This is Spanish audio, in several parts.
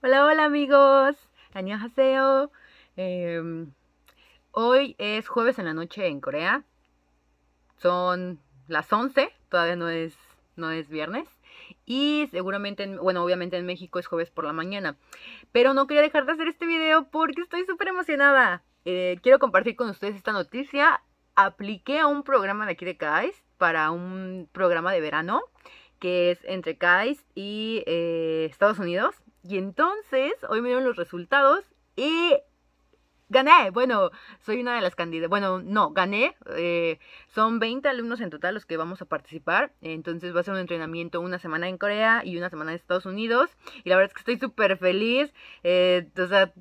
Hola, hola amigos. Año eh, em, hoy es jueves en la noche en Corea. Son las 11, todavía no es, no es viernes. Y seguramente, bueno, obviamente en México es jueves por la mañana. Pero no quería dejar de hacer este video porque estoy súper emocionada. Eh, quiero compartir con ustedes esta noticia. Apliqué a un programa de aquí de CAIS e para un programa de verano que es entre CAIS e y eh, Estados Unidos, y entonces, hoy me dieron los resultados y gané. Bueno, soy una de las candidatas. Bueno, no, gané. Eh, son 20 alumnos en total los que vamos a participar. Entonces va a ser un entrenamiento una semana en Corea y una semana en Estados Unidos. Y la verdad es que estoy súper feliz. Eh, o sea,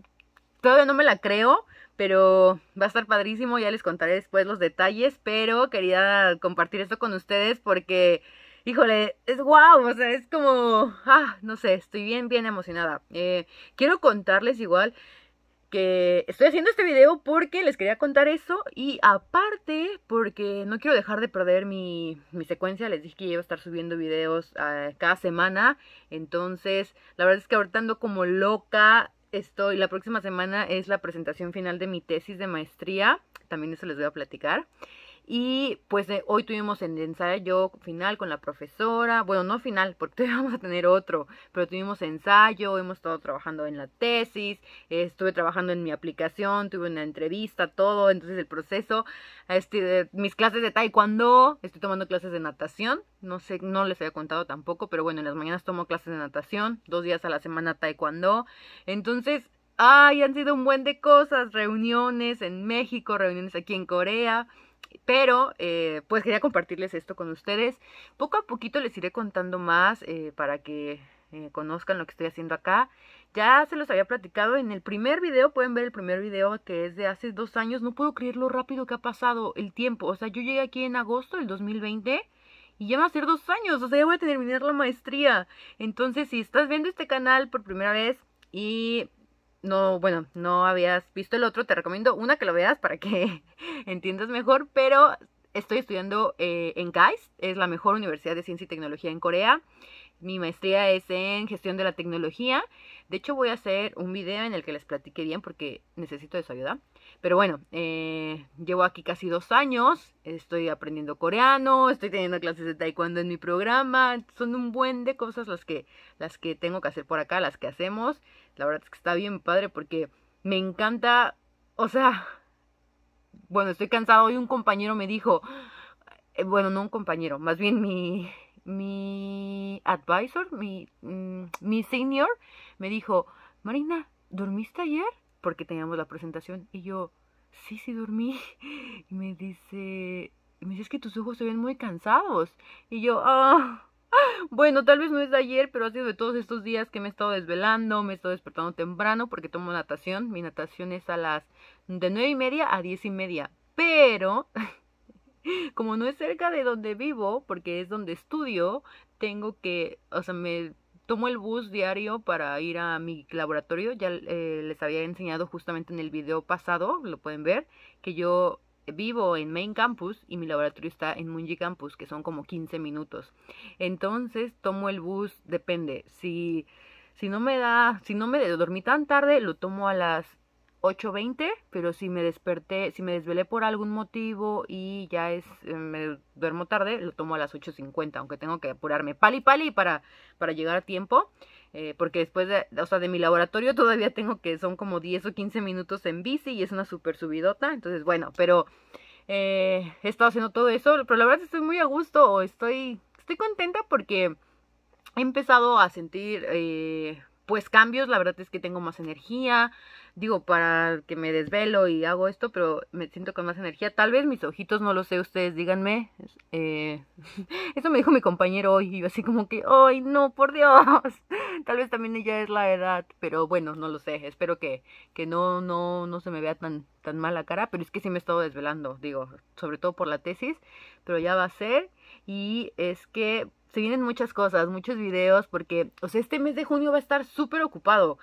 todavía no me la creo. Pero va a estar padrísimo, ya les contaré después los detalles, pero quería compartir esto con ustedes porque híjole, es guau, o sea, es como, ah, no sé, estoy bien, bien emocionada. Eh, quiero contarles igual que estoy haciendo este video porque les quería contar eso y aparte porque no quiero dejar de perder mi, mi secuencia, les dije que iba a estar subiendo videos ah, cada semana, entonces la verdad es que ahorita ando como loca, estoy, la próxima semana es la presentación final de mi tesis de maestría, también eso les voy a platicar. Y pues hoy tuvimos el ensayo final con la profesora, bueno, no final, porque vamos a tener otro, pero tuvimos ensayo, hemos estado trabajando en la tesis, estuve trabajando en mi aplicación, tuve una entrevista, todo, entonces el proceso, este, mis clases de taekwondo, estoy tomando clases de natación, no sé, no les había contado tampoco, pero bueno, en las mañanas tomo clases de natación, dos días a la semana taekwondo, entonces Ay, han sido un buen de cosas, reuniones en México, reuniones aquí en Corea. Pero, eh, pues quería compartirles esto con ustedes. Poco a poquito les iré contando más eh, para que eh, conozcan lo que estoy haciendo acá. Ya se los había platicado en el primer video, pueden ver el primer video que es de hace dos años. No puedo creer lo rápido que ha pasado el tiempo. O sea, yo llegué aquí en agosto del 2020 y ya va a ser dos años. O sea, ya voy a terminar la maestría. Entonces, si estás viendo este canal por primera vez y no, bueno, no habías visto el otro, te recomiendo una que lo veas para que entiendas mejor, pero estoy estudiando eh, en KAIST, es la mejor universidad de ciencia y tecnología en Corea. Mi maestría es en gestión de la tecnología. De hecho, voy a hacer un video en el que les platique bien porque necesito de su ayuda. Pero bueno, eh, llevo aquí casi dos años, estoy aprendiendo coreano, estoy teniendo clases de taekwondo en mi programa. Son un buen de cosas las que, las que tengo que hacer por acá, las que hacemos. La verdad es que está bien padre porque me encanta, o sea, bueno, estoy cansado. Hoy un compañero me dijo, eh, bueno, no un compañero, más bien mi, mi advisor, mi, mm, mi senior, me dijo, Marina, ¿dormiste ayer? Porque teníamos la presentación. Y yo, sí, sí, dormí. Y me dice, me dice, es que tus ojos se ven muy cansados. Y yo, ah, bueno, tal vez no es de ayer, pero ha sido de todos estos días que me he estado desvelando, me he estado despertando temprano porque tomo natación. Mi natación es a las de nueve y media a diez y media. Pero, como no es cerca de donde vivo, porque es donde estudio, tengo que, o sea, me tomo el bus diario para ir a mi laboratorio. Ya eh, les había enseñado justamente en el video pasado, lo pueden ver, que yo vivo en Main Campus y mi laboratorio está en Munji Campus, que son como 15 minutos. Entonces tomo el bus, depende. Si, si no me da, si no me dormí tan tarde, lo tomo a las 8.20, pero si me desperté, si me desvelé por algún motivo y ya es, eh, me duermo tarde, lo tomo a las 8.50, aunque tengo que apurarme pali pali para, para llegar a tiempo. Eh, porque después de, o sea, de mi laboratorio todavía tengo que son como 10 o 15 minutos en bici y es una super subidota. Entonces, bueno, pero eh, he estado haciendo todo eso. Pero la verdad estoy muy a gusto, estoy, estoy contenta porque he empezado a sentir eh, pues cambios. La verdad es que tengo más energía. Digo, para que me desvelo y hago esto, pero me siento con más energía. Tal vez mis ojitos, no lo sé, ustedes díganme. eso me dijo mi compañero hoy y yo así como que, ¡ay, no, por Dios! Tal vez también ella es la edad, pero bueno, no lo sé. Espero que, no, no, no se me vea tan, tan mala cara, pero es que sí me he estado desvelando, digo, sobre todo por la tesis, pero ya va a ser. Y es que se vienen muchas cosas, muchos videos, porque, o sea, este mes de junio va a estar súper ocupado,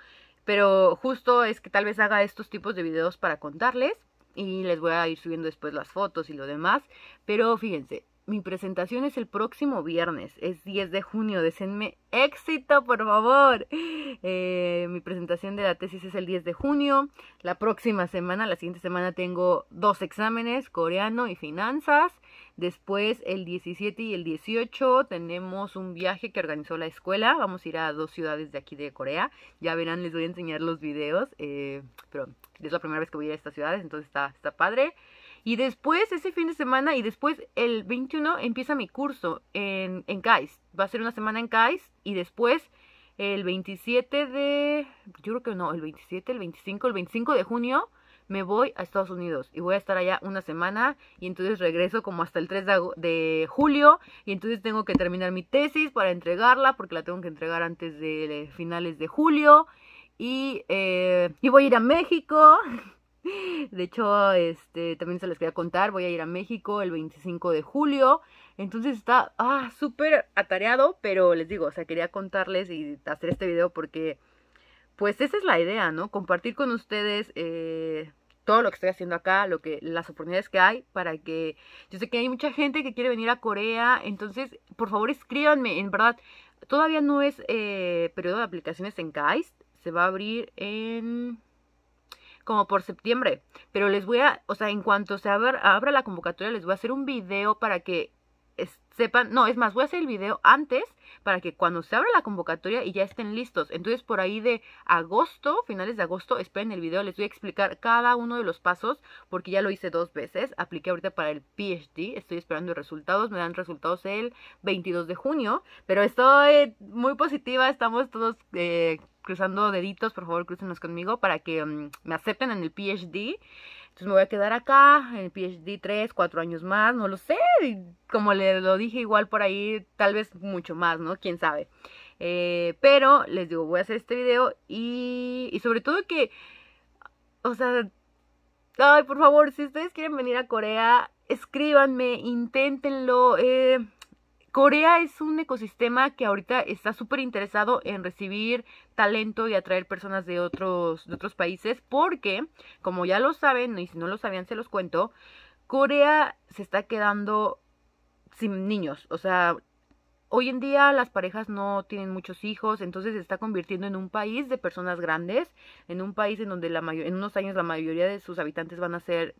pero justo es que tal vez haga estos tipos de videos para contarles y les voy a ir subiendo después las fotos y lo demás, pero fíjense, mi presentación es el próximo viernes, es 10 de junio, deseenme éxito, por favor. Eh, mi presentación de la tesis es el 10 de junio. La próxima semana, la siguiente semana, tengo dos exámenes, coreano y finanzas. Después, el 17 y el 18, tenemos un viaje que organizó la escuela. Vamos a ir a dos ciudades de aquí de Corea. Ya verán, les voy a enseñar los videos, eh, pero es la primera vez que voy a estas ciudades, entonces está, está padre. Y después, ese fin de semana, y después el 21 empieza mi curso en, en CAIS. Va a ser una semana en CAIS y después el 27 de, yo creo que no, el 27, el 25, el 25 de junio me voy a Estados Unidos y voy a estar allá una semana y entonces regreso como hasta el 3 de, julio y entonces tengo que terminar mi tesis para entregarla porque la tengo que entregar antes de finales de julio y, eh, y voy a ir a México De hecho, este, también se les quería contar, voy a ir a México el 25 de julio. Entonces está ah, súper atareado, pero les digo, o sea, quería contarles y hacer este video porque, pues esa es la idea, ¿no? Compartir con ustedes eh, todo lo que estoy haciendo acá, lo que, las oportunidades que hay para que, yo sé que hay mucha gente que quiere venir a Corea, entonces, por favor, escríbanme, en verdad, todavía no es eh, periodo de aplicaciones en KAIST, se va a abrir en como por septiembre. Pero les voy a, o sea, en cuanto se abra, abra la convocatoria, les voy a hacer un video para que sepan, no, es más, voy a hacer el video antes para que cuando se abra la convocatoria y ya estén listos. Entonces por ahí de agosto, finales de agosto, esperen el video, les voy a explicar cada uno de los pasos porque ya lo hice dos veces. Apliqué ahorita para el PhD, estoy esperando resultados, me dan resultados el 22 de junio, pero estoy muy positiva, estamos todos... Eh, cruzando deditos, por favor, crucenos conmigo para que mm, me acepten en el PhD. Entonces me voy a quedar acá en el PhD 3, 4 años más, no lo sé. Como les lo dije igual por ahí, tal vez mucho más, ¿no? Quién sabe. Eh, pero les digo, voy a hacer este video y, y sobre todo que, o sea, ay, por favor, si ustedes quieren venir a Corea, escríbanme, inténtenlo. Eh, Corea es un ecosistema que ahorita está súper interesado en recibir talento y atraer personas de otros, de otros países porque, como ya lo saben, y si no lo sabían se los cuento, Corea se está quedando sin niños, o sea, Hoy en día las parejas no tienen muchos hijos, entonces se está convirtiendo en un país de personas grandes, en un país en donde la en unos años la mayoría de sus habitantes van a ser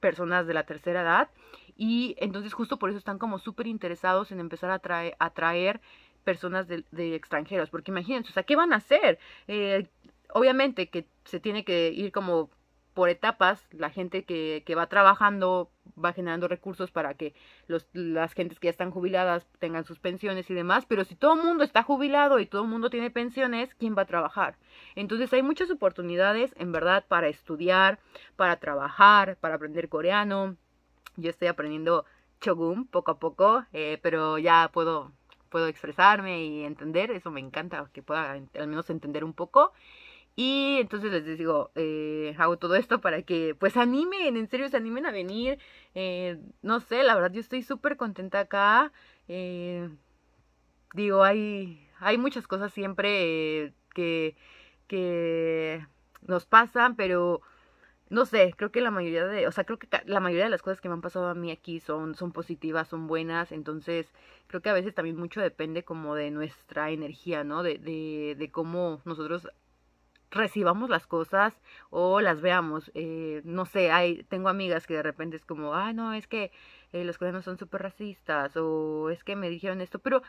personas de la tercera edad y entonces justo por eso están como súper interesados en empezar a traer, personas de, extranjeros, porque imagínense, o sea, ¿qué van a hacer? Eh, obviamente que se tiene que ir como por etapas, la gente que, va trabajando va generando recursos para que los, las gentes que ya están jubiladas tengan sus pensiones y demás, pero si todo el mundo está jubilado y todo el mundo tiene pensiones, ¿quién va a trabajar? Entonces hay muchas oportunidades, en verdad, para estudiar, para trabajar, para aprender coreano. Yo estoy aprendiendo chogum poco a poco, eh, pero ya puedo, puedo expresarme y entender, eso me encanta, que pueda al menos entender un poco. Y entonces les digo, eh, hago todo esto para que pues animen, en serio, se animen a venir. Eh, no sé, la verdad yo estoy súper contenta acá. Eh, digo, hay, hay muchas cosas siempre que, nos pasan, pero no sé, creo que la mayoría de, o sea, creo que la mayoría de las cosas que me han pasado a mí aquí son, son positivas, son buenas, entonces creo que a veces también mucho depende como de nuestra energía, ¿no? De, de, de cómo nosotros recibamos las cosas o las veamos. Eh, no sé, hay, tengo amigas que de repente es como, ah, no, es que eh, los coreanos son súper racistas o es que me dijeron esto, pero,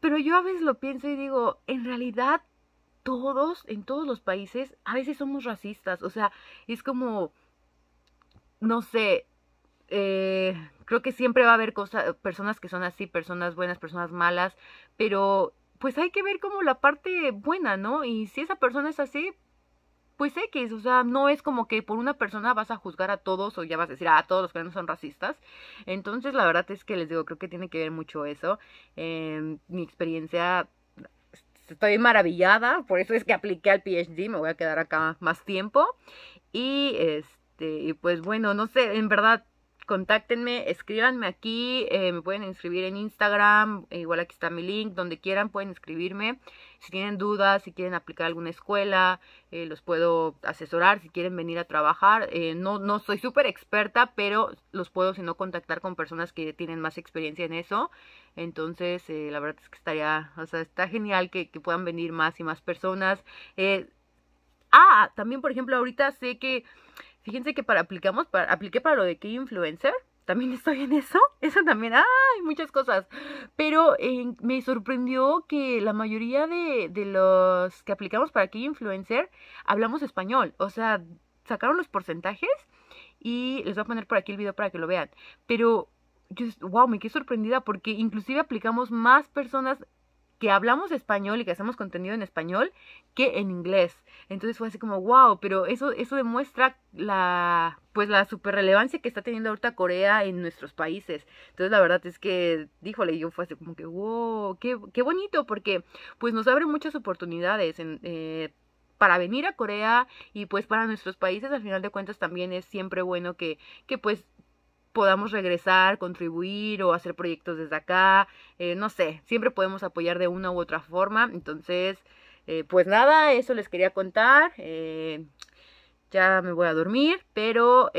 pero yo a veces lo pienso y digo, en realidad todos, en todos los países, a veces somos racistas, o sea, es como, no sé, eh, creo que siempre va a haber cosas, personas que son así, personas buenas, personas malas, pero pues hay que ver como la parte buena, ¿no? Y si esa persona es así, pues X, o sea, no es como que por una persona vas a juzgar a todos o ya vas a decir, a ah, todos los que no son racistas. Entonces, la verdad es que les digo, creo que tiene que ver mucho eso. Em, mi experiencia, estoy maravillada, por eso es que apliqué al PhD, me voy a quedar acá más tiempo. Y, este, pues bueno, no sé, en verdad, contáctenme, escríbanme aquí, eh, me pueden inscribir en Instagram, eh, igual aquí está mi link, donde quieran pueden escribirme. Si tienen dudas, si quieren aplicar alguna escuela, eh, los puedo asesorar, si quieren venir a trabajar. no, no soy súper experta, pero los puedo, si no, contactar con personas que tienen más experiencia en eso. Entonces, la verdad es que estaría, o sea, está genial que, que puedan venir más y más personas. ah, también, por ejemplo, ahorita sé que Fíjense que para aplicamos, para, apliqué para lo de Key influencer. También estoy en eso. Eso también. ¡Ay! Muchas cosas. Pero eh, me sorprendió que la mayoría de, los que aplicamos para Key influencer hablamos español. O sea, sacaron los porcentajes y les voy a poner por aquí el video para que lo vean. Pero, yo, wow, me quedé sorprendida porque inclusive aplicamos más personas que hablamos español y que hacemos contenido en español que en inglés. Entonces fue así como, wow, pero eso, eso demuestra la, pues la super relevancia que está teniendo ahorita Corea en nuestros países. Entonces la verdad es que, díjole, yo fue así como que, wow, qué, bonito, porque pues nos abre muchas oportunidades eh, para venir a Corea y pues para nuestros países al final de cuentas también es siempre bueno que, que pues podamos regresar, contribuir o hacer proyectos desde acá, eh, no sé, siempre podemos apoyar de una u otra forma. Entonces, eh, pues nada, eso les quería contar. Eh, ya me voy a dormir, pero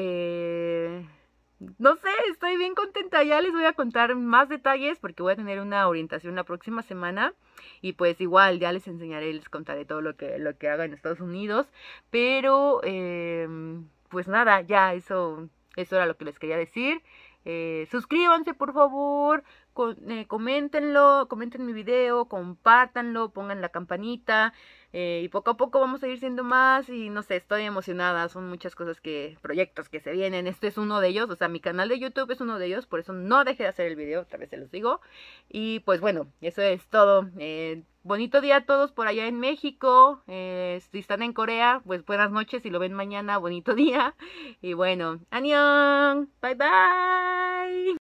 no sé, estoy bien contenta. Ya les voy a contar más detalles porque voy a tener una orientación la próxima semana. Y pues igual ya les enseñaré, les contaré todo lo que, lo que haga en Estados Unidos. Pero pues nada, ya eso eso era lo que les quería decir. Eh, suscríbanse, por favor. Eh, coméntenlo, comenten mi video, compártanlo, pongan la campanita. Eh, y poco a poco vamos a ir siendo más y no sé, estoy emocionada, son muchas cosas que, proyectos que se vienen, este es uno de ellos, o sea, mi canal de YouTube es uno de ellos, por eso no dejé de hacer el video, Tal vez se los digo. Y pues bueno, eso es todo. Eh, bonito día a todos por allá en México. Eh, si están en Corea, pues buenas noches. Si lo ven mañana, bonito día. Y bueno, ¡Anión! Bye bye.